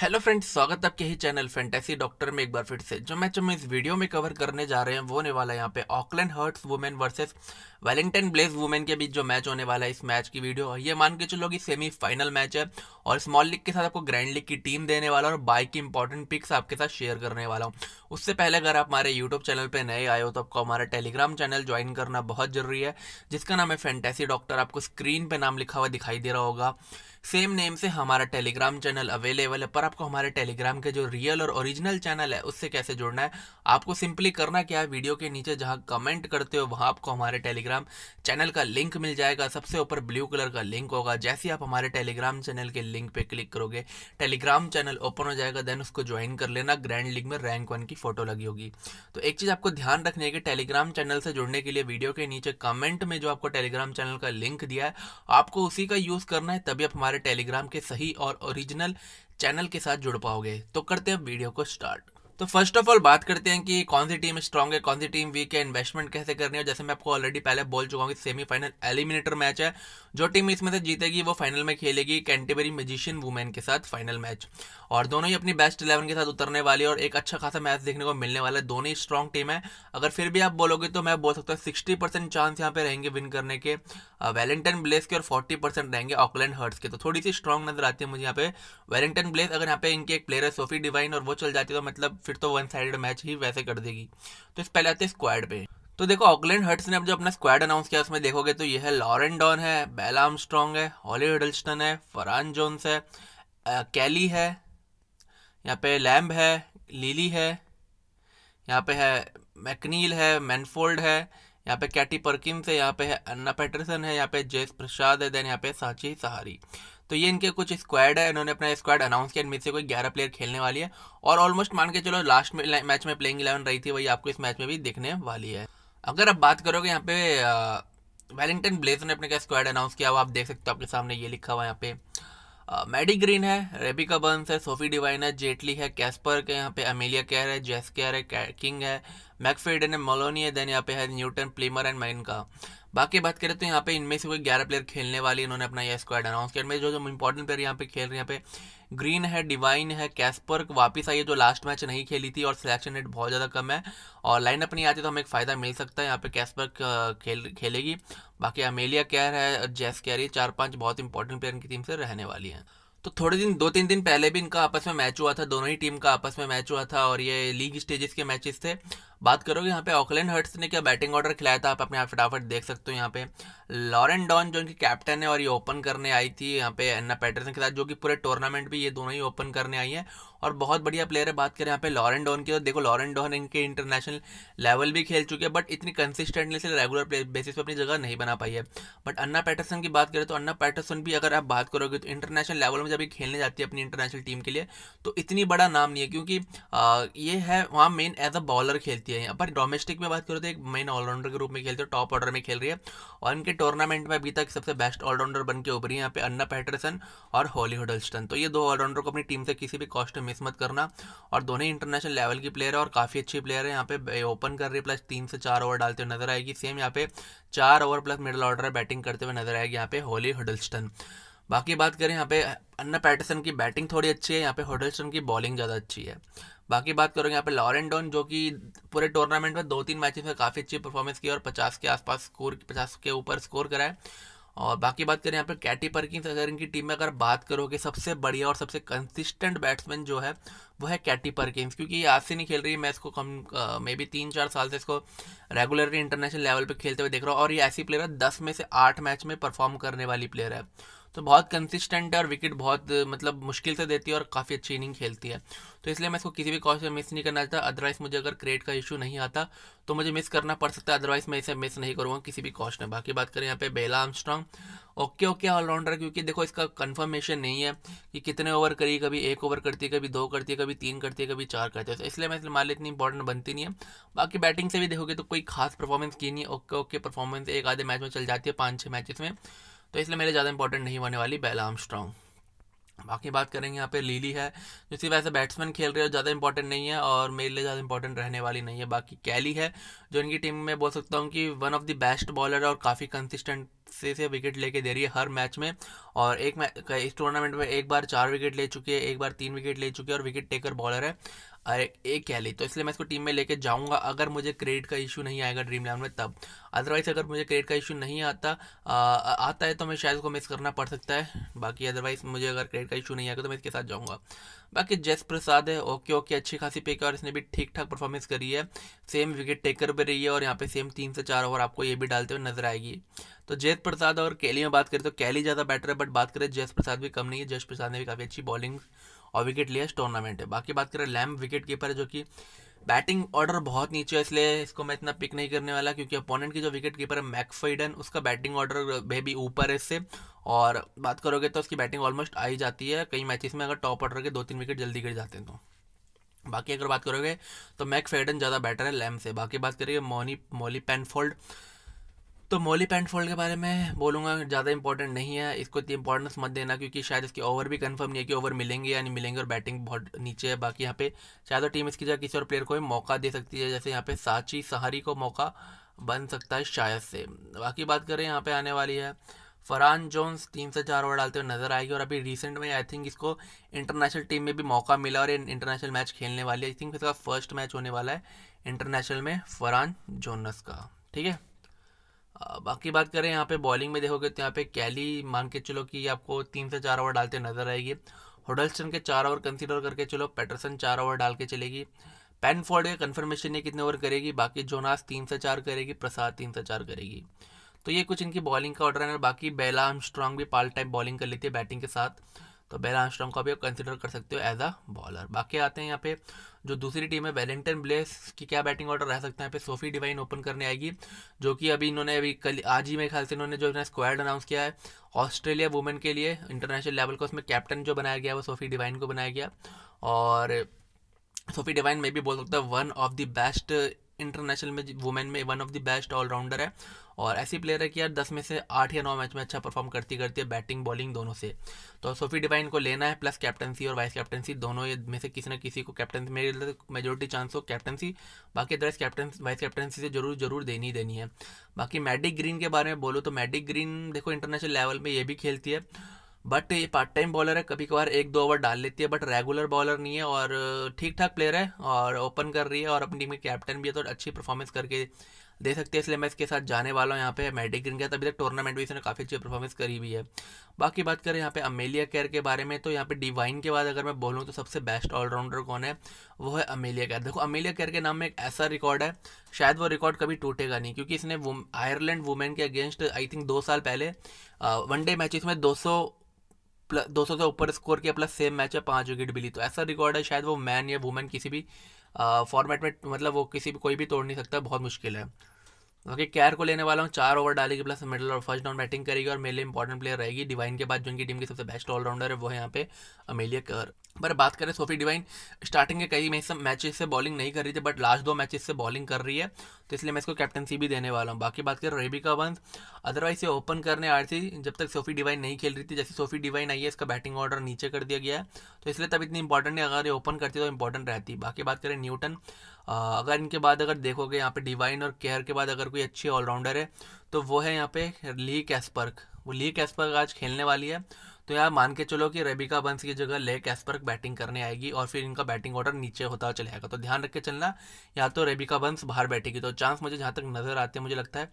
hello friends स्वागत है आपके ही चैनल फैंटेसी डॉक्टर में एक बार फिर से जो मैच हम इस वीडियो में कवर करने जा रहे हैं वो होने वाला है यहाँ पे Auckland Hearts women versus Wellington Blaze women के बीच जो मैच होने वाला है इस मैच की वीडियो ये मान के चलो कि सेमीफाइनल मैच है और स्मॉल लीग के साथ आपको ग्रैंड लीग की टीम देने वाला और बाइक की इंपॉर्टेंट पिक्स आपके साथ शेयर करने वाला हूँ उससे पहले अगर आप हमारे यूट्यूब चैनल पर नए आए हो तो आपको हमारा टेलीग्राम चैनल ज्वाइन करना बहुत जरूरी है जिसका नाम है फैंटेसी डॉक्टर आपको स्क्रीन पर नाम लिखा हुआ दिखाई दे रहा होगा सेम नेम से हमारा टेलीग्राम चैनल अवेलेबल है पर आपको हमारे टेलीग्राम के जो रियल और ओरिजिनल चैनल है उससे कैसे जुड़ना है आपको सिंपली करना क्या है वीडियो के नीचे जहां कमेंट करते हो वहां आपको हमारे टेलीग्राम चैनल का लिंक मिल जाएगा सबसे ऊपर ब्लू कलर का लिंक होगा जैसे आप हमारे टेलीग्राम चैनल के लिंक पर क्लिक करोगे टेलीग्राम चैनल ओपन हो जाएगा देन उसको ज्वाइन कर लेना ग्रैंड लीग में रैंक वन की फोटो लगी होगी तो एक चीज़ आपको ध्यान रखनी है कि टेलीग्राम चैनल से जुड़ने के लिए वीडियो के नीचे कमेंट में जो आपको टेलीग्राम चैनल का लिंक दिया है आपको उसी का यूज़ करना है तभी आप हमारे हमारे टेलीग्राम के सही और ओरिजिनल चैनल के साथ जुड़ पाओगे तो करते हैं वीडियो को स्टार्ट तो फर्स्ट ऑफ ऑल बात करते हैं कि कौन सी टीम स्ट्रॉग है कौन सी टीम वीक है इन्वेस्टमेंट कैसे करनी है जैसे मैं आपको ऑलरेडी पहले बोल चुका हूँ कि सेमीफाइनल एलिमिनेटर मैच है जो टीम इसमें से जीतेगी वो फाइनल में खेलेगी कैंटेबरी मेजिशियन वुमेन के साथ फाइनल मैच और दोनों ही अपनी बेस्ट इलेवन के साथ उतरने वाली और एक अच्छा खासा मैच देखने को मिलने वाला है दोनों ही स्ट्रॉन्ग टीम है अगर फिर भी आप बोलोगे तो मैं बोल सकता हूँ सिक्सटी परसेंट चांस यहाँ पे रहेंगे विन करने के वेलेंटन ब्लेस के और फोर्टी परसेंट रहेंगे ऑकलैंड हर्ट्स के तो थोड़ी सी स्ट्रॉन्ग नजर आती है मुझे यहाँ पे वेलिंगटन ब्लेस अगर यहाँ पे इनके एक प्लेयर है सोफी डिवाइन और वो चल जाती है तो मतलब फिर तो वन साइड मैच ही वैसे कर देगी तो इस पहले आते स्क्वाड पे तो देखो ऑकलैंड हर्ट्स ने अब जो अपना स्क्वाड अनाउंस किया उसमें देखोगे तो ये है लॉरेन डॉन है बेल स्ट्रॉन्ग है हॉली हडल्स्टन है फरान जोन्स है कैली है यहाँ पे लैम्ब है लीली है यहाँ पे है मैकनील है मैनफोल्ड है यहाँ पे कैटी पर्किन है यहाँ पे है अन्ना पैटरसन है यहाँ पे जेस प्रसाद है देन यहाँ पे साची सहारी तो ये इनके कुछ स्क्वाड है इन्होंने अपना स्क्वाड अनाउंस किया इनमें से कोई ग्यारह प्लेयर खेलने वाली है और ऑलमोस्ट मान के चलो लास्ट में मैच में प्लेइंग इलेवन रही थी वही आपको इस मैच में भी देखने वाली है अगर आप बात करोगे यहाँ पे वेलिंगटन ब्लेजर ने अपने क्या स्क्वाड अनाउंस किया वो आप देख सकते हो आपके सामने ये लिखा हुआ यहाँ पे मैडी ग्रीन है रेबिका बर्न्स है सोफी डिवाइन है जेटली है कैस्पर के यहाँ पे अमेलिया केयर है जेस केयर है किंग है मैकफेडन है मोलोनी है देन यहाँ पे है न्यूटन प्लीमर एंड माइन का बाकी बात करें तो यहाँ पे इनमें से कोई ग्यारह प्लेयर खेलने वाली इन्होंने अपना यह स्क्वाड अनाउंस किया में जो जो इंपॉर्टेंट प्लेयर यहाँ पे खेल रहे हैं यहाँ पे ग्रीन है डिवाइन है कैस्पर वापस आई है जो लास्ट मैच नहीं खेली थी और सिलेक्शन रेट बहुत ज़्यादा कम है और लाइन अप नहीं आती तो हमें एक फ़ायदा मिल सकता है यहाँ पे कैस्पर खेल खेलेगी बाकी अमेलिया कैर है जैस कैर ये चार पाँच बहुत इंपॉर्टेंट प्लेयर इनकी टीम से रहने वाली है तो थोड़े दिन दो तीन दिन पहले भी इनका आपस में मैच हुआ था दोनों ही टीम का आपस में मैच हुआ था और ये लीग स्टेजेस के मैचेस थे बात करोगे यहाँ पे ऑकलैंड हर्ट्स ने क्या बैटिंग ऑर्डर खिलाया था आप अपने यहाँ फटाफट देख सकते हो यहाँ पे लॉरेन डॉन जो उनकी कैप्टन है और ये ओपन करने आई थी यहाँ पे एन्ना पैटर्सन के साथ जो कि पूरे टूर्नामेंट भी ये दोनों ही ओपन करने आई है और बहुत बढ़िया प्लेयर है बात करें यहाँ पे लॉरेन डॉन की तो देखो लॉरेन डॉन इनके इंटरनेशनल लेवल भी खेल चुके हैं बट इतनी कंसिस्टेंटली से रेगुलर बेसिस पर अपनी जगह नहीं बना पाई है बट अन्ना पैटरसन की बात करें तो अन्ना पैटरसन भी अगर आप बात करोगे तो इंटरनेशनल लेवल में जब ये खेलने जाती है अपनी इंटरनेशनल टीम के लिए तो इतनी बड़ा नाम नहीं है क्योंकि ये है वहाँ मेन एज अ बॉलर खेलती है है यहाँ पर डोमेस्टिक में बात करो तो एक मेन ऑलराउंडर के रूप में खेलते हैं टॉप ऑर्डर में खेल रही है और इनके टूर्नामेंट में अभी तक सबसे बेस्ट ऑलराउंडर बन के उभरी है यहाँ पे अन्ना पैटरसन और हॉली हडलस्टन तो ये दो ऑलराउंडर को अपनी टीम से किसी भी कॉस्ट में मिस मत करना और दोनों इंटरनेशनल लेवल की प्लेयर है और काफ़ी अच्छी प्लेयर है यहाँ पे ओपन कर रही है प्लस तीन से चार ओवर डालते हुए नजर आएगी सेम यहाँ पे चार over plus middle order batting करते हुए नजर आएगी यहाँ पे हॉली हडलस्टन बाकी बात करें यहाँ पे अन्ना पैटरसन की बैटिंग थोड़ी अच्छी है यहाँ पे हडलस्टन की बॉलिंग ज़्यादा अच्छी है बाकी बात करोगे यहाँ पे लॉरेंट डॉन जो कि पूरे टूर्नामेंट में दो तीन मैचेस में काफ़ी अच्छी परफॉर्मेंस की और पचास के आसपास स्कोर पचास के ऊपर स्कोर कराए और बाकी बात करें यहाँ पर कैटी पर्किंस अगर इनकी टीम में अगर बात करोगे सबसे बढ़िया और सबसे कंसिस्टेंट बैट्समैन जो है वो है कैटी पर्किंस क्योंकि ये आज से नहीं खेल रही है मैं इसको कम मे बी तीन चार साल से इसको रेगुलरली इंटरनेशनल लेवल पे खेलते हुए देख रहा हूँ और ये ऐसी प्लेयर है दस में से आठ मैच में परफॉर्म करने वाली प्लेयर है तो बहुत कंसिस्टेंट है और विकेट बहुत मतलब मुश्किल से देती है और काफ़ी अच्छी इनिंग खेलती है तो इसलिए मैं इसको किसी भी कॉस्ट में मिस नहीं करना चाहता अदरवाइज़ मुझे अगर क्रेड का इशू नहीं आता तो मुझे मिस करना पड़ सकता है अदरवाइज़ मैं इसे मिस नहीं करूँगा किसी भी कॉस्ट में बाकी बात करें यहाँ पे Bella Armstrong okay okay allrounder क्योंकि देखो इसका कन्फर्मेशन नहीं है कि कितने ओवर करी कभी एक ओवर करती है कभी दो करती है कभी तीन करती है कभी चार करती है तो इसलिए मैं इसलिए ली इतनी इंपॉर्टेंट बनती नहीं है बाकी बैटिंग से भी देखोगे तो कोई खास परफॉर्मेंस की नहीं है ओके ओके परफॉर्मेंस एक आधे मैच में चल जाती है पाँच छः मैचेस में तो इसलिए मेरे ज़्यादा इंपॉर्टेंट नहीं होने वाली बैला स्ट्रॉन्ग बाकी बात करेंगे यहाँ पे लीली है जो सिर्फ ऐसे बैट्समैन खेल रहे हो ज़्यादा इंपॉर्टेंट नहीं है और मेरे लिए ज़्यादा इंपॉर्टेंट रहने वाली नहीं है बाकी कैली है जो इनकी टीम में बोल सकता हूँ कि one of the best bowler है और काफ़ी कंसिस्टेंट से से विकेट लेके दे रही है हर मैच में और एक मैच इस टूर्नामेंट में एक बार चार विकेट ले चुकी है एक बार तीन विकेट ले चुकी है और विकेट टेकर बॉलर है अरे एक कह ली तो इसलिए मैं इसको टीम में लेके जाऊंगा अगर मुझे क्रेडिट का इशू नहीं आएगा ड्रीम इलेवन में तब अदरवाइज़ अगर मुझे क्रेडिट का इशू नहीं आता आ, आता है तो मैं शायद उसको मिस करना पड़ सकता है बाकी अदरवाइज़ मुझे अगर क्रेडिट का इशू नहीं आएगा तो मैं इसके साथ जाऊँगा बाकी जस प्रसाद है ओके ओके अच्छी खासी पिक है और इसने भी ठीक ठाक परफॉर्मेंस करी है सेम विकेट टेकर पर रही है और यहाँ पे सेम तीन से चार ओवर आपको ये भी डालते हुए नजर आएगी तो जयत प्रसाद और कैली में बात करें तो कैली ज़्यादा बेटर है बट बात करें जयस प्रसाद भी कम नहीं है जयश प्रसाद ने भी काफ़ी अच्छी बॉलिंग और विकेट लिया इस टूर्नामेंट है बाकी बात करें लैम विकेट कीपर है जो कि बैटिंग ऑर्डर बहुत नीचे है इसलिए इसको मैं इतना पिक नहीं करने वाला क्योंकि अपोनेंट की जो विकेट कीपर है मैकफेडन उसका बैटिंग ऑर्डर भी ऊपर है इससे और बात करोगे तो उसकी बैटिंग ऑलमोस्ट आ ही जाती है कई मैचेस में अगर टॉप ऑर्डर के दो तीन विकेट जल्दी गिर जाते हैं तो बाकी अगर बात करोगे तो मैक फेडन ज़्यादा बेटर है लैम से बाकी बात करिए मोनी मोली पेनफोल्ड तो मोली पैंट फोल्ड के बारे में बोलूँगा ज़्यादा इंपॉर्टेंट नहीं है इसको इतनी इंपॉर्टेंस मत देना क्योंकि शायद इसकी ओवर भी कंफर्म नहीं है कि ओवर मिलेंगे या नहीं मिलेंगे और बैटिंग बहुत नीचे है बाकी यहाँ पे शायद तो टीम इसकी जगह किसी और प्लेयर को भी मौका दे सकती है जैसे यहाँ पे साची सहारी को मौका बन सकता है शायद से बाकी बात करें यहाँ पर आने वाली है फरहान जोन्स तीन से चार ओवर डालते हुए नजर आएगी और अभी रिसेंट में आई थिंक इसको इंटरनेशनल टीम में भी मौका मिला और इंटरनेशनल मैच खेलने वाली है आई थिंक इसका फर्स्ट मैच होने वाला है इंटरनेशनल में फरहान जोनस का ठीक है बाकी बात करें यहाँ पे बॉलिंग में देखोगे तो यहाँ पे कैली मान के चलो कि आपको तीन से चार ओवर डालते नजर आएगी होडल्स्टन के चार ओवर कंसीडर करके चलो पैटरसन चार ओवर डाल के चलेगी पैनफोर्ड के कन्फर्मेशन ये कितने ओवर करेगी बाकी जोनास तीन से चार करेगी प्रसाद तीन से चार करेगी तो ये कुछ इनकी बॉलिंग का ऑर्डर है बाकी बेला आर्मस्ट्रॉन्ग भी पार्ट टाइम बॉलिंग कर लेती है बैटिंग के साथ तो बेन आर्मस्ट्रॉन्ग को भी आप कंसिडर कर सकते हो एज अ बॉलर बाकी आते हैं यहाँ पे जो दूसरी टीम है वेलिंगटन ब्लेस की क्या बैटिंग ऑर्डर रह सकते हैं यहाँ पे सोफी डिवाइन ओपन करने आएगी जो कि अभी इन्होंने अभी कल आज ही मेरे ख्याल से इन्होंने जो अपना स्क्वाड अनाउंस किया है ऑस्ट्रेलिया वुमेन के लिए इंटरनेशनल लेवल का उसमें कैप्टन जो बनाया गया वो सोफी डिवाइन को बनाया गया और सोफी डिवाइन में भी बोल सकता है one of the best international में वुमेन में one of the best allrounder है और ऐसी प्लेयर है कि यार दस में से आठ या नौ मैच में अच्छा परफॉर्म करती करती है बैटिंग बॉलिंग दोनों से तो सोफी डिवाइन को लेना है प्लस कैप्टनसी और वाइस कैप्टनसी दोनों ये में से किसी ना किसी को कैप्टनसी मेरे मेजोरिटी तो चांस हो कैप्टनसी बाकी अदरवाइज कैप्टन वाइस कैप्टनसी से जरूर जरूर देनी ही देनी है बाकी मैडिक ग्रीन के बारे में बोलो तो मैडिक ग्रीन देखो इंटरनेशनल लेवल में ये भी खेलती है बट ये पार्ट टाइम बॉलर है कभी कभार एक दो ओवर डाल लेती है बट रेगुलर बॉलर नहीं है और ठीक ठाक प्लेयर है और ओपन कर रही है और अपनी टीम के कैप्टन भी है तो अच्छी परफॉर्मेंस करके दे सकते हैं इसलिए मैं इसके साथ जाने वाला हूँ यहाँ पे मैडिक ग्रीन के अभी तक टूर्नामेंट भी इसने काफ़ी अच्छी परफॉर्मेंस करी हुई है बाकी बात करें यहाँ पे अमेलिया केयर के बारे में तो यहाँ पे डिवाइन के बाद अगर मैं बोलूँ तो सबसे बेस्ट ऑलराउंडर कौन है वो है अमेलिया केयर देखो अमेलिया केयर के नाम में एक ऐसा रिकॉर्ड है शायद वो रिकॉर्ड कभी टूटेगा नहीं क्योंकि इसने आयरलैंड वुमेन के अगेंस्ट आई थिंक दो साल पहले वनडे मैचेस में दो प्लस दो से ऊपर स्कोर किया प्लस सेम मैच है पाँच विकेट मिली तो ऐसा रिकॉर्ड है शायद वो मैन या वुमेन किसी भी फॉर्मेट में मतलब वो किसी भी कोई भी तोड़ नहीं सकता बहुत मुश्किल है ओके कैर को लेने वाला हूँ चार ओवर डालेगी प्लस मिडल और फर्स्ट डाउन बैटिंग करेगी और मेरे लिए इंपॉर्टेंट प्लेयर रहेगी डिवाइन के बाद जो उनकी टीम की सबसे बेस्ट ऑलराउंडर है वो है यहाँ पे अमेलिया कर पर बात करें सोफी डिवाइन स्टार्टिंग के कई मैचेस से बॉलिंग नहीं कर रही थी बट लास्ट दो मैचेस से बॉलिंग कर रही है तो इसलिए मैं इसको कैप्टनसी भी देने वाला हूँ बाकी बात करें रेबिका वंस अदरवाइज ये ओपन करने आ रही थी जब तक सोफी डिवाइन नहीं खेल रही थी जैसे सोफी डिवाइन आई है इसका बैटिंग ऑर्डर नीचे कर दिया गया है तो इसलिए तब इतनी इंपॉर्टेंट नहीं अगर ये ओपन करती तो इंपॉर्टेंट रहती बाकी बात करें न्यूटन अगर इनके बाद अगर देखोगे यहाँ पे डिवाइन और केयर के बाद अगर कोई अच्छी ऑलराउंडर है तो वो है यहाँ पे ली कैसपर्क वो ली कैसपर्क आज खेलने वाली है तो यार मान के चलो कि रेबिका बंस की जगह ले कैस्पर बैटिंग करने आएगी और फिर इनका बैटिंग ऑर्डर नीचे होता चले जाएगा तो ध्यान रख के चलना या तो रेबिका बंस बाहर बैठेगी तो चांस मुझे जहाँ तक नज़र आते हैं मुझे लगता है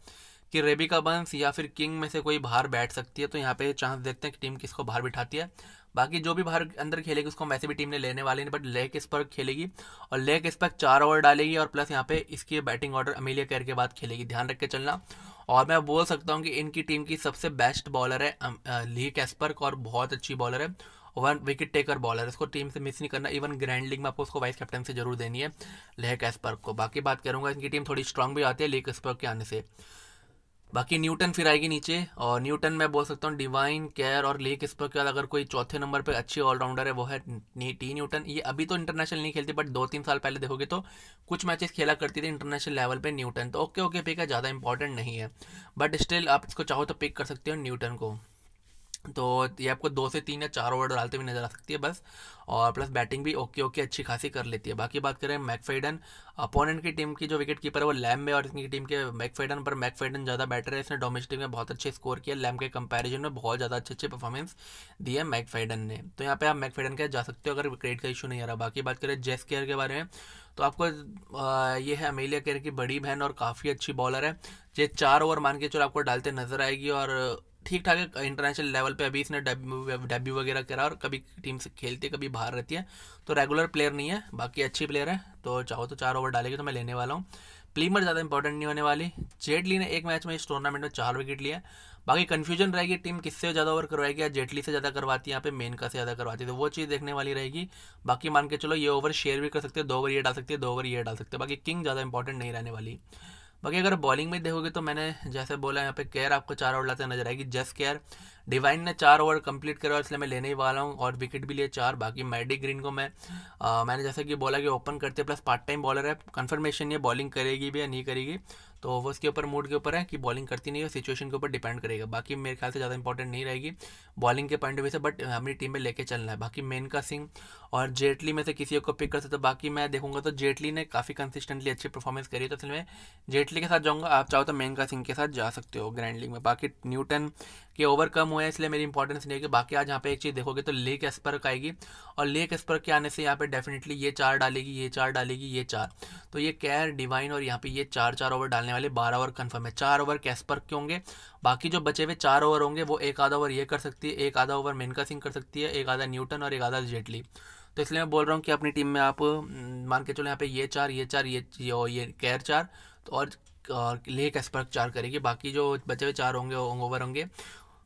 कि रेबिका बंस या फिर किंग में से कोई बाहर बैठ सकती है तो यहाँ पे चांस देखते हैं कि टीम किसको बाहर बिठाती है बाकी जो भी बाहर अंदर खेलेगी उसको वैसे भी टीम ने लेने वाले नहीं बट लेग इस पर खेलेगी और लेग इस पर चार ओवर डालेगी और प्लस यहाँ पे इसकी बैटिंग ऑर्डर अमेलिया कैर के बाद खेलेगी ध्यान रख के चलना और मैं बोल सकता हूँ कि इनकी टीम की सबसे बेस्ट बॉलर है ली कैस्पर्क और बहुत अच्छी बॉलर है वन विकेट टेकर बॉलर इसको टीम से मिस नहीं करना इवन ग्रैंड लीग में आपको उसको वाइस कैप्टन से जरूर देनी है लेह कैस्पर्क को बाकी बात करूंगा इनकी टीम थोड़ी स्ट्रांग भी आती है लेह कैस्पर्क के आने से बाकी न्यूटन फिर आएगी नीचे और न्यूटन मैं बोल सकता हूँ डिवाइन केयर और लेक इस पर के बाद अगर कोई चौथे नंबर पे अच्छी ऑलराउंडर है वो है टी न्यूटन ये अभी तो इंटरनेशनल नहीं खेलती बट दो तीन साल पहले देखोगे तो कुछ मैचेस खेला करती थी इंटरनेशनल लेवल पे न्यूटन तो ओके ओके पिक है ज़्यादा इंपॉर्टेंट नहीं है बट स्टिल आप इसको चाहो तो पिक कर सकते हो न्यूटन को तो ये आपको दो से तीन या चार ओवर डालते हुए नजर आ सकती है बस और प्लस बैटिंग भी ओके ओके अच्छी खासी कर लेती है बाकी बात करें मैकफेडन अपोनेंट की टीम की जो विकेट कीपर है वो लैम में और इसकी टीम के मैकफेडन पर मैकफेडन ज़्यादा बेटर है इसने डोमेस्टिक में बहुत अच्छे स्कोर किया लैम के कंपेरिजन में बहुत ज़्यादा अच्छे अच्छे परफॉर्मेंस दिए मैकफेडन ने तो यहाँ पर आप मैकफेडन के जा सकते हो अगर क्रेडिट का इशू नहीं आ रहा बाकी बात करें जेस केयर के बारे में तो आपको ये है अमेलिया केयर की बड़ी बहन और काफ़ी अच्छी बॉलर है ये चार ओवर मान के चलो आपको डालते नजर आएगी और ठीक ठाक है इंटरनेशनल लेवल पे अभी इसने डेब्यू वगैरह करा और कभी टीम से खेलती है कभी बाहर रहती है तो रेगुलर प्लेयर नहीं है बाकी अच्छी प्लेयर है तो चाहो तो चार ओवर डालेगी तो मैं लेने वाला हूँ प्लीमर ज़्यादा इंपॉर्टेंट नहीं होने वाली जेटली ने एक मैच में इस टूर्नामेंट में चार विकेट लिया बाकी कन्फ्यूजन रहेगी टीम किससे ज़्यादा ओवर करवाएगी या जेटली से ज़्यादा करवाती है यहाँ पे मेनका से ज़्यादा करवाती है तो वो चीज़ देखने वाली रहेगी बाकी मान के चलो ये ओवर शेयर भी कर सकते हैं दो ओवर ये डाल सकते हैं दो ओवर ये डाल सकते हैं बाकी किंग ज़्यादा इंपॉर्टेंट नहीं रहने वाली बाकी अगर बॉलिंग में देखोगे तो मैंने जैसे बोला यहाँ पे केयर आपको चार ओवर लाते नजर आएगी जस्ट केयर डिवाइन ने चार ओवर कंप्लीट करा और इसलिए मैं लेने ही वाला हूँ और विकेट भी लिए चार बाकी मैडी ग्रीन को मैं आ, मैंने जैसे कि बोला कि ओपन करते प्लस पार्ट टाइम बॉलर है कन्फर्मेशन ये बॉलिंग करेगी भी या नहीं करेगी तो ओवर्स के ऊपर मूड के ऊपर है कि बॉलिंग करती नहीं है सिचुएशन के ऊपर डिपेंड करेगा बाकी मेरे ख्याल से ज़्यादा इंपॉर्टेंट नहीं रहेगी बॉलिंग के पॉइंट ऑफ व्यू से बट हमारी टीम में लेके चलना है बाकी मेनका सिंह और जेटली में से किसी को पिक कर सकते तो बाकी मैं देखूंगा तो जेटली ने काफ़ी कंसिस्टेंटली अच्छी परफॉर्मेंस करी है तो इसलिए मैं जेटली के साथ जाऊँगा आप चाहो तो मेनका सिंह के साथ जा सकते हो ग्रैंड लीग में बाकी न्यूटन कि ओवर कम हुआ है इसलिए मेरी इंपॉर्टेंस नहीं है कि बाकी आज यहाँ पे एक चीज़ देखोगे तो लेक एस्पर्क आएगी और लेक एस्पर्क के आने से यहाँ पे डेफिनेटली ये चार डालेगी ये चार डालेगी ये चार तो ये कैर डिवाइन और यहाँ पे ये चार चार ओवर डालने वाले बारह ओवर कन्फर्म है चार ओवर कैस्पर्क के होंगे बाकी जो बचे हुए चार ओवर होंगे वो एक आधा ओवर ये कर सकती है एक आधा ओवर मेनका सिंह कर सकती है एक आधा न्यूटन और एक आधा जेटली तो इसलिए मैं बोल रहा हूँ कि अपनी टीम में आप हम्म, मान के चलो यहाँ पे ये चार ये चार ये ये कैर चार तो और लेक एस्पर्क चार करेगी बाकी जो बचे हुए चार होंगे ओवर होंगे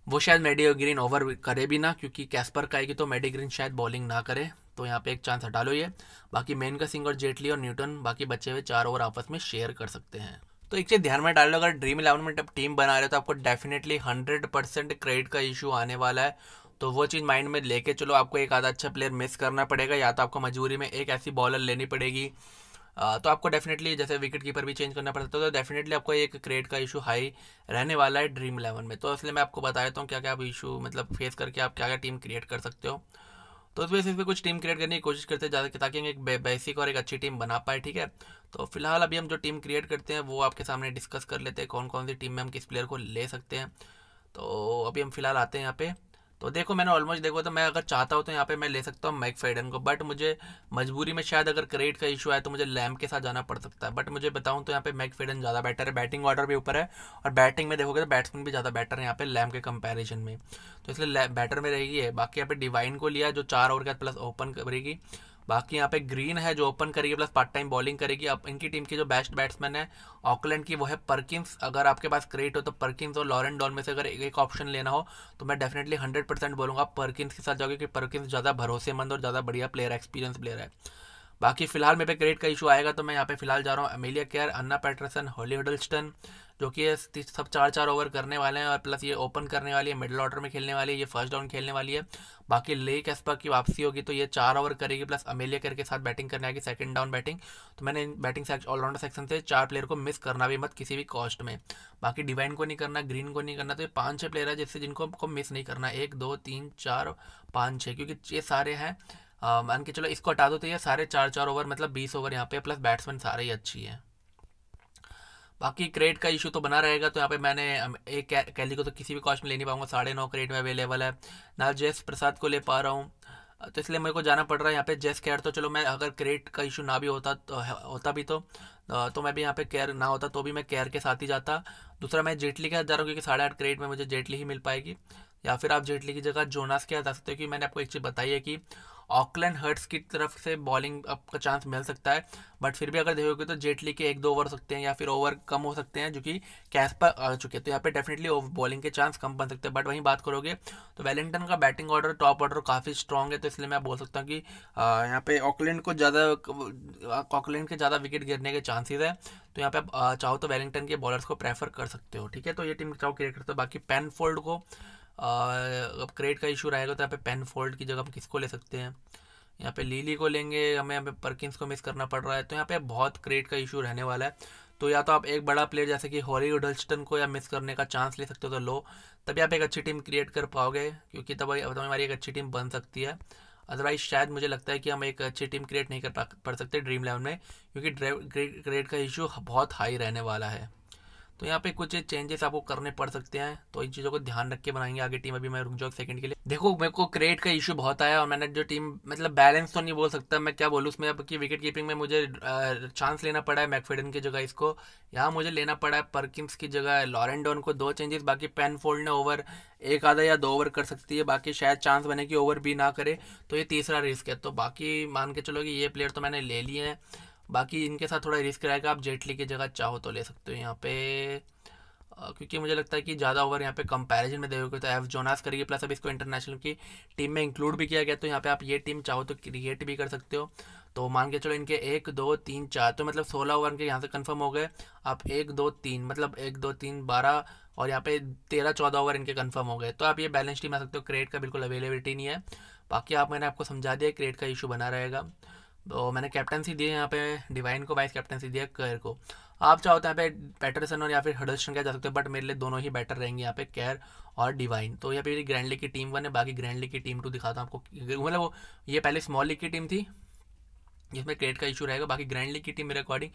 वो शायद मेडिग्रीन ओवर करे भी ना क्योंकि कैस्पर का है कि तो मेडिग्रीन शायद बॉलिंग ना करे तो यहाँ पे एक चांस हटा लो ये बाकी मेन का सिंगर जेटली और न्यूटन बाकी बचे हुए चार ओवर आपस में शेयर कर सकते हैं तो एक चीज़ ध्यान में डाल लो अगर ड्रीम इलेवन में जब टीम बना रहे हो तो आपको डेफिनेटली हंड्रेड परसेंट क्रेडिट का इशू आने वाला है तो वो चीज़ माइंड में लेके चलो आपको एक आधा अच्छा प्लेयर मिस करना पड़ेगा या तो आपको मजबूरी में एक ऐसी बॉलर लेनी पड़ेगी तो आपको डेफिनेटली जैसे विकेट कीपर भी चेंज करना पड़ता है तो डेफिनेटली आपको एक क्रेड का इशू हाई रहने वाला है ड्रीम इलेवन में तो इसलिए मैं आपको बता देता हूँ क्या क्या आप इशू मतलब फेस करके आप क्या क्या टीम क्रिएट कर सकते हो तो उस बेसिस पे कुछ टीम क्रिएट करने की कोशिश करते हैं ज़्यादा ताकि हम एक बेसिक और एक अच्छी टीम बना पाए ठीक है तो फिलहाल अभी हम जो टीम क्रिएट करते हैं वो आपके सामने डिस्कस कर लेते हैं कौन कौन सी टीम में हम किस प्लेयर को ले सकते हैं तो अभी हम फिलहाल आते हैं यहाँ पे तो देखो मैंने ऑलमोस्ट देखो तो मैं अगर चाहता हूँ तो यहाँ पे मैं ले सकता हूँ मैक फेडन को बट मुझे मजबूरी में शायद अगर क्रेट का इशू आए तो मुझे लैम के साथ जाना पड़ सकता है बट मुझे बताऊँ तो यहाँ पे मैक फेडन ज़्यादा बेटर है बैटिंग ऑर्डर भी ऊपर है और बैटिंग में देखोगे तो बैट्समैन भी ज़्यादा बेटर है यहाँ पे लैम के कंपेरिजन में तो इसलिए बैटर में रहेगी है बाकी यहाँ पे डिवाइन को लिया जो चार ओवर के प्लस ओपन करेगी बाकी यहाँ पे ग्रीन है जो ओपन करेगी प्लस पार्ट टाइम बॉलिंग करेगी अब इनकी टीम की जो बेस्ट बैट्समैन है ऑकलैंड की वो है परकिंस अगर आपके पास क्रेडिट हो तो परकिंस और लॉरेंट डॉन में से अगर एक ऑप्शन लेना हो तो मैं डेफिनेटली हंड्रेड परसेंट बोलूँगा परकिंस के साथ जाओगे कि परकिंस ज़्यादा भरोसेमंद और ज़्यादा बढ़िया प्लेयर है एक्सपीरियंस प्लेयर है बाकी फिलहाल मेरे पे क्रेडिट का इशू आएगा तो मैं यहाँ पे फिलहाल जा रहा हूँ Amelia Kerr Anna Peterson Holly Huddleston जो कि ये सब चार चार ओवर करने वाले हैं और प्लस ये ओपन करने वाली है मिडिल ऑर्डर में खेलने वाली है ये फर्स्ट डाउन खेलने वाली है बाकी ले एस्पा की वापसी होगी तो ये चार ओवर करेगी प्लस अमेलिया करके साथ बैटिंग करने आएगी सेकंड डाउन बैटिंग तो मैंने बैटिंग ऑलराउंडर सेक्शन से चार प्लेयर को मिस करना भी मत किसी भी कॉस्ट में बाकी डिवाइन को नहीं करना ग्रीन को नहीं करना तो ये पाँच छः प्लेयर है जिससे जिनको आपको मिस नहीं करना एक दो तीन चार पाँच छः क्योंकि ये सारे हैं मान के चलो इसको हटा दो तो ये सारे चार चार ओवर मतलब बीस ओवर यहाँ पे प्लस बैट्समैन सारे ही अच्छी हैं बाकी क्रेट का इशू तो बना रहेगा तो यहाँ पे मैंने एक कैली को तो किसी भी कॉस्ट में ले नहीं पाऊंगा साढ़े नौ क्रेट में अवेलेबल है ना जेस प्रसाद को ले पा रहा हूँ तो इसलिए मेरे को जाना पड़ रहा है यहाँ पे जेस केयर तो चलो मैं अगर क्रेट का इशू ना भी होता तो होता भी तो तो मैं भी यहाँ पे केयर ना होता तो भी मैं केयर के साथ ही जाता दूसरा मैं जेटली के जा रहा हूँ क्योंकि साढ़े आठ क्रेट में मुझे जेटली ही मिल पाएगी या फिर आप जेटली की जगह जोनास के जा सकते हो कि मैंने आपको एक चीज़ बताई है कि ऑकलैंड हर्ट्स की तरफ से बॉलिंग आपका चांस मिल सकता है बट फिर भी अगर देखोगे तो जेटली के एक दो ओवर सकते हैं या फिर ओवर कम हो सकते हैं जो कि कैच पर आ चुके हैं तो यहाँ पे डेफिनेटली बॉलिंग के चांस कम बन सकते हैं बट वहीं बात करोगे तो वेलिंगटन का बैटिंग ऑर्डर टॉप ऑर्डर काफ़ी स्ट्रॉन्ग है तो इसलिए मैं बोल सकता हूँ कि यहाँ पे ऑकलैंड को ज़्यादा ऑकलैंड के ज़्यादा विकेट गिरने के चांसेज है तो यहाँ पे आप चाहो तो वेलिंगटन के बॉलर्स को प्रेफर कर सकते हो ठीक है तो ये टीम चाहो क्रिएट करते हो बाकी पेनफोल्ड को अब क्रेट का इशू रहेगा तो यहाँ पे पेन फोल्ड की जगह हम किसको ले सकते हैं यहाँ पे लीली को लेंगे हमें यहाँ पे परकिंस को मिस करना पड़ रहा है तो यहाँ पे बहुत क्रेट का इशू रहने वाला है तो या तो आप एक बड़ा प्लेयर जैसे कि हॉली उडल्स्टन को या मिस करने का चांस ले सकते हो तो लो तभी आप एक अच्छी टीम क्रिएट कर पाओगे क्योंकि तब हमारी एक अच्छी टीम बन सकती है अदरवाइज शायद मुझे लगता है कि हम एक अच्छी टीम क्रिएट नहीं कर पा पड़ सकते ड्रीम इलेवन में क्योंकि ग्रेड का इशू बहुत हाई रहने वाला है तो यहाँ पे कुछ चेंजेस आपको करने पड़ सकते हैं तो इन चीज़ों को ध्यान रख के बनाएंगे आगे टीम अभी मैं रुक जाऊँ सेकंड के लिए देखो मेरे को क्रेट का इशू बहुत आया और मैंने जो टीम मतलब बैलेंस तो नहीं बोल सकता मैं क्या बोलूँ उसमें आपकी विकेट कीपिंग में मुझे चांस लेना पड़ा है मैकफेडन की जगह इसको यहाँ मुझे लेना पड़ा है परकिंस की जगह लॉरेंडोन को दो चेंजेस बाकी पेनफोल्ड ने ओवर एक आधा या दो ओवर कर सकती है बाकी शायद चांस बने कि ओवर भी ना करे तो ये तीसरा रिस्क है तो बाकी मान के चलो कि ये प्लेयर तो मैंने ले लिए हैं बाकी इनके साथ थोड़ा रिस्क रहेगा आप जेटली की जगह चाहो तो ले सकते हो यहाँ पे क्योंकि मुझे लगता है कि ज़्यादा ओवर यहाँ पे कंपैरिजन में देखोगे तो एफ जोनास करिए प्लस अब इसको इंटरनेशनल की टीम में इंक्लूड भी किया गया तो यहाँ पे आप ये टीम चाहो तो क्रिएट भी कर सकते हो तो मान के चलो इनके एक दो तीन चार तो मतलब सोलह ओवर इनके यहाँ से कन्फर्म हो गए आप एक दो तीन मतलब एक दो तीन बारह और यहाँ पे तेरह चौदह ओवर इनके कन्फर्म हो गए तो आप ये बैलेंस टीम आ सकते हो क्रेट का बिल्कुल अवेलेबिलिटी नहीं है बाकी आप मैंने आपको समझा दिया क्रेट का इशू बना रहेगा तो मैंने कैप्टनसी दी है यहाँ पे डिवाइन को वाइस कैप्टनसी दिया कैर को आप चाहो तो यहाँ पे पैटरसन और या फिर हडलसन क्या जा सकते हैं बट मेरे लिए दोनों ही बेटर रहेंगे यहाँ पे कैर और डिवाइन तो यहाँ पे ग्रैंड लीग की टीम वन है बाकी ग्रैंड लीग की टीम टू दिखाता हूँ आपको मतलब वो ये पहले स्मॉल लीग की टीम थी जिसमें क्रेड का इशू रहेगा बाकी ग्रैंड लीग की टीम मेरे अकॉर्डिंग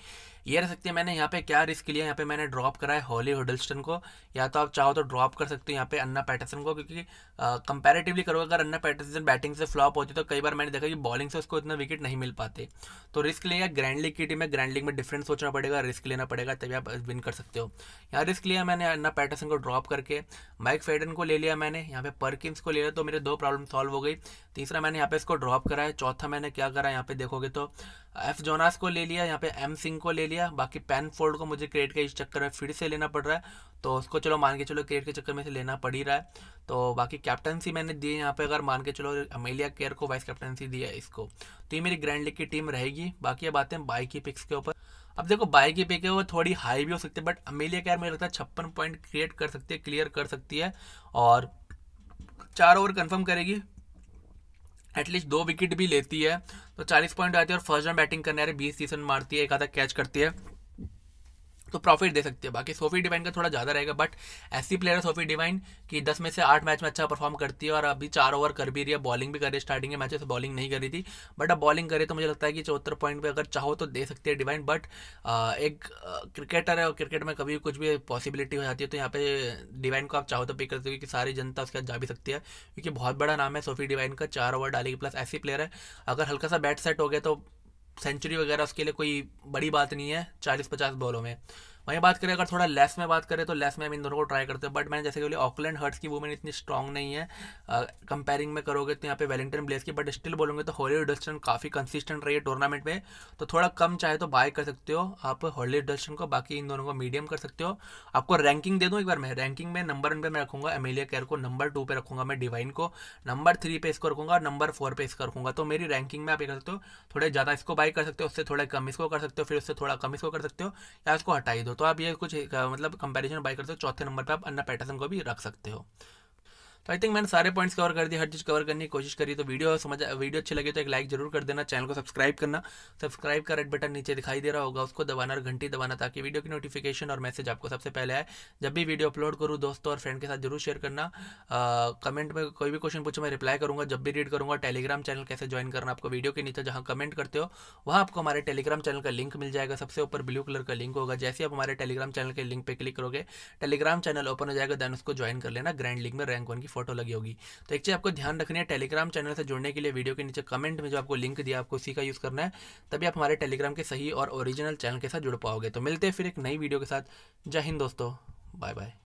ये रह सकती है मैंने यहाँ पे क्या रिस्क लिया यहाँ पे मैंने ड्रॉप करा है हॉली होडल्स्टन को या तो आप चाहो तो ड्रॉप कर सकते हो यहाँ पे अन्ना पैटर्सन को क्योंकि कंपैरेटिवली करोगे अगर अन्ना पैटर्सन बैटिंग से फ्लॉप होती तो कई बार मैंने देखा कि बॉलिंग से उसको इतना विकेट नहीं मिल पाते तो रिस्क लिया ग्रैंड लीग की टीम में ग्रैंड लीग में डिफरेंस सोचना पड़ेगा रिस्क लेना पड़ेगा तभी आप विन कर सकते हो यहाँ रिस्क लिया मैंने अन्ना पैटर्सन को ड्रॉप करके माइक फेडन को ले लिया मैंने यहाँ पे परकिंस को ले लिया तो मेरे दो प्रॉब्लम सॉल्व हो गई तीसरा मैंने यहाँ पे इसको ड्रॉप करा है चौथा मैंने क्या करा यहाँ पे देखोगे तो तो एफ जोनास को ले लिया यहाँ पे एम सिंह को ले लिया बाकी पेन फोल्ड को मुझे क्रेडिट के इस चक्कर में फिर से लेना पड़ रहा है तो उसको चलो मान के चलो क्रेडिट के चक्कर में से लेना पड़ ही रहा है तो बाकी कैप्टनसी मैंने दी है यहाँ पे अगर मान के चलो अमेलिया केयर को वाइस कैप्टनसी दी है इसको तो ये मेरी ग्रैंड लीग की टीम रहेगी बाकी अब आते हैं बाई की पिक्स के ऊपर अब देखो बाई की पिक है वो थोड़ी हाई भी हो सकती है बट अमेलिया केयर मुझे लगता है छप्पन पॉइंट क्रिएट कर सकती है क्लियर कर सकती है और चार ओवर कन्फर्म करेगी एटलीस्ट दो विकेट भी लेती है तो चालीस पॉइंट आती है और फर्स्ट राउंड बैटिंग करने आ रही बीस तीस रन मारती है एक आधा कैच करती है तो प्रॉफिट दे सकती है बाकी सोफी डिवाइन का थोड़ा ज़्यादा रहेगा बट ऐसी प्लेयर है सोफी डिवाइन कि दस में से आठ मैच में अच्छा परफॉर्म करती है और अभी चार ओवर कर भी रही है बॉलिंग भी कर रही है स्टार्टिंग के मैच से बॉलिंग नहीं करी थी बट अब बॉलिंग करे तो मुझे लगता है कि चौहत्तर पॉइंट पर अगर चाहो तो दे सकती है डिवाइन बट एक क्रिकेटर है और क्रिकेट में कभी कुछ भी पॉसिबिलिटी हो जाती है तो यहाँ पे डिवाइन को आप चाहो तो पिक कर हो सारी जनता उसके साथ जा भी सकती है क्योंकि बहुत बड़ा नाम है सोफी डिवाइन का चार ओवर डालेगी प्लस ऐसी प्लेयर है अगर हल्का सा बैट सेट हो गया तो सेंचुरी वगैरह उसके लिए कोई बड़ी बात नहीं है चालीस पचास बॉलों में वहीं बात करें अगर थोड़ा लेस में बात करें तो लेस में हम इन दोनों को ट्राई करते हैं बट मैंने जैसे कि बोली ऑकलैंड हर्ट्स की वुमेन इतनी स्ट्रॉग नहीं है कंपेयरिंग में करोगे तो यहाँ पे वेलिंगटन ब्लेस की बट स्टिल बोलोगे तो हॉली डस्टन काफ़ी कंसिस्टेंट रही है टूर्नामेंट में तो थोड़ा कम चाहे तो बाय कर सकते हो आप हॉली डस्टन को बाकी इन दोनों को मीडियम कर सकते हो आपको रैंकिंग दे दूँ एक बार मैं रैंकिंग में नंबर वन पे मैं रखूँगा एमिलिया केयर को नंबर टू पे रखूँगा मैं डिवाइन को नंबर थ्री पे इसको रखूँगा और नंबर फोर पे इसको रखूँगा तो मेरी रैंकिंग में आप ये कर सकते हो थोड़े ज़्यादा इसको बाई कर सकते हो उससे थोड़ा कम इसको कर सकते हो फिर उससे थोड़ा कम इसको कर सकते हो या इसको हटाई दो तो आप ये कुछ मतलब कंपैरिजन बाय करते हो चौथे नंबर पर आप अन्ना पैटर्सन को भी रख सकते हो तो आई थिंक मैंने सारे पॉइंट्स कवर कर दिए हर चीज़ कवर करने की कोशिश करी तो वीडियो समझ वीडियो अच्छी लगी तो एक लाइक जरूर कर देना चैनल को सब्सक्राइब करना सब्सक्राइब का रेड बटन नीचे दिखाई दे रहा होगा उसको दबाना और घंटी दबाना ताकि वीडियो की नोटिफिकेशन और मैसेज आपको सबसे पहले आए जब भी वीडियो अपलोड करूँ दोस्तों और फ्रेंड के साथ जरूर शेयर करना कमेंट में कोई भी क्वेश्चन पूछो मैं रिप्लाई करूँगा जब भी रीड करूँगा टेलीग्राम चैनल कैसे ज्वाइन करना आपको वीडियो के नीचे जहाँ कमेंट करते हो वहाँ आपको हमारे टेलीग्राम चैनल का लिंक मिल जाएगा सबसे ऊपर ब्लू कलर का लिंक होगा जैसे आप हमारे टेलीग्राम चैनल के लिंक पर क्लिक करोगे टेलीग्राम चैनल ओपन हो जाएगा देन उसको ज्वाइन कर लेना ग्रैंड लिंक में रैंक वन की फोटो लगी होगी तो एक चीज़ आपको ध्यान रखनी है टेलीग्राम चैनल से जुड़ने के लिए वीडियो के नीचे कमेंट में जो आपको लिंक दिया आपको उसी का यूज़ करना है तभी आप हमारे टेलीग्राम के सही और ओरिजिनल चैनल के साथ जुड़ पाओगे तो मिलते हैं फिर एक नई वीडियो के साथ जय हिंद दोस्तों बाय बाय